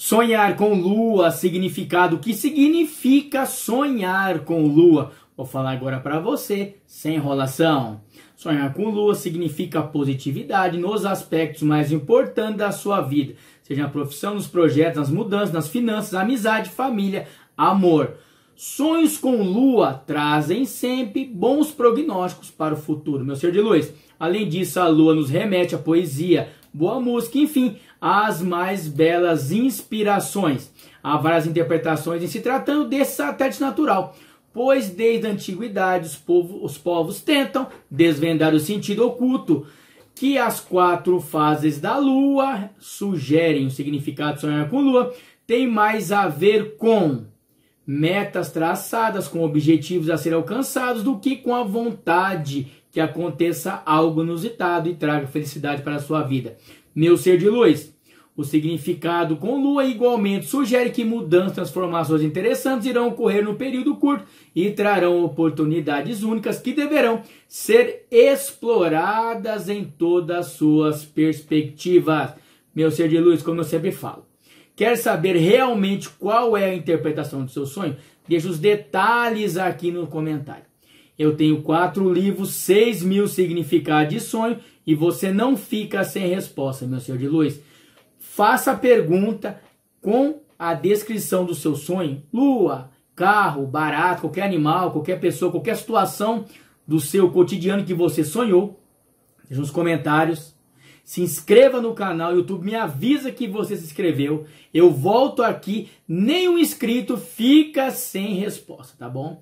Sonhar com lua, significado. O que significa sonhar com lua? Vou falar agora para você, sem enrolação. Sonhar com lua significa positividade nos aspectos mais importantes da sua vida, seja na profissão, nos projetos, nas mudanças, nas finanças, amizade, família, amor. Sonhos com lua trazem sempre bons prognósticos para o futuro, meu Senhor de luz. Além disso, a lua nos remete à poesia, boa música, enfim, as mais belas inspirações. Há várias interpretações em se tratando desse satélite natural, pois desde a antiguidade os, os povos tentam desvendar o sentido oculto que as quatro fases da Lua sugerem. O significado de sonhar com Lua tem mais a ver com metas traçadas, com objetivos a ser alcançados, do que com a vontade que aconteça algo inusitado e traga felicidade para a sua vida. Meu ser de luz, o significado com Lua igualmente sugere que mudanças, transformações interessantes irão ocorrer no período curto e trarão oportunidades únicas que deverão ser exploradas em todas suas perspectivas. Meu ser de luz, como eu sempre falo, quer saber realmente qual é a interpretação do seu sonho? Deixa os detalhes aqui no comentário. Eu tenho quatro livros, seis mil significados de sonho e você não fica sem resposta, meu senhor de luz. Faça a pergunta com a descrição do seu sonho: lua, carro, barato, qualquer animal, qualquer pessoa, qualquer situação do seu cotidiano que você sonhou. Deixa nos comentários. Se inscreva no canal, YouTube me avisa que você se inscreveu. Eu volto aqui, nenhum inscrito fica sem resposta, tá bom?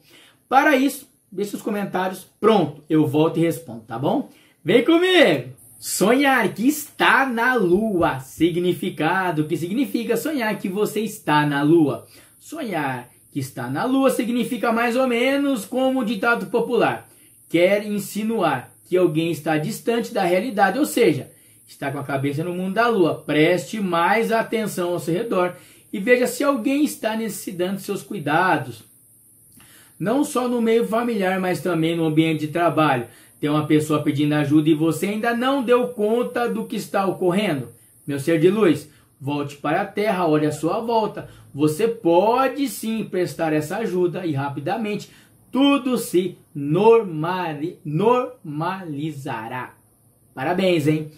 Para isso, deixe os comentários. Pronto, eu volto e respondo, tá bom? Vem comigo! Sonhar que está na lua, significado que significa sonhar que você está na lua. Sonhar que está na lua significa mais ou menos como o ditado popular: quer insinuar que alguém está distante da realidade, ou seja, está com a cabeça no mundo da lua. Preste mais atenção ao seu redor e veja se alguém está necessitando de seus cuidados. Não só no meio familiar, mas também no ambiente de trabalho tem uma pessoa pedindo ajuda e você ainda não deu conta do que está ocorrendo. Meu ser de luz, volte para a terra, olhe a sua volta. Você pode sim prestar essa ajuda e rapidamente tudo se normali normalizará. Parabéns, hein?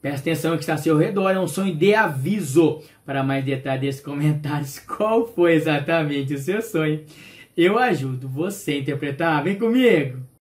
Presta atenção que está ao seu redor, é um sonho de aviso. Para mais detalhes desses comentários, qual foi exatamente o seu sonho? Eu ajudo você a interpretar. Vem comigo!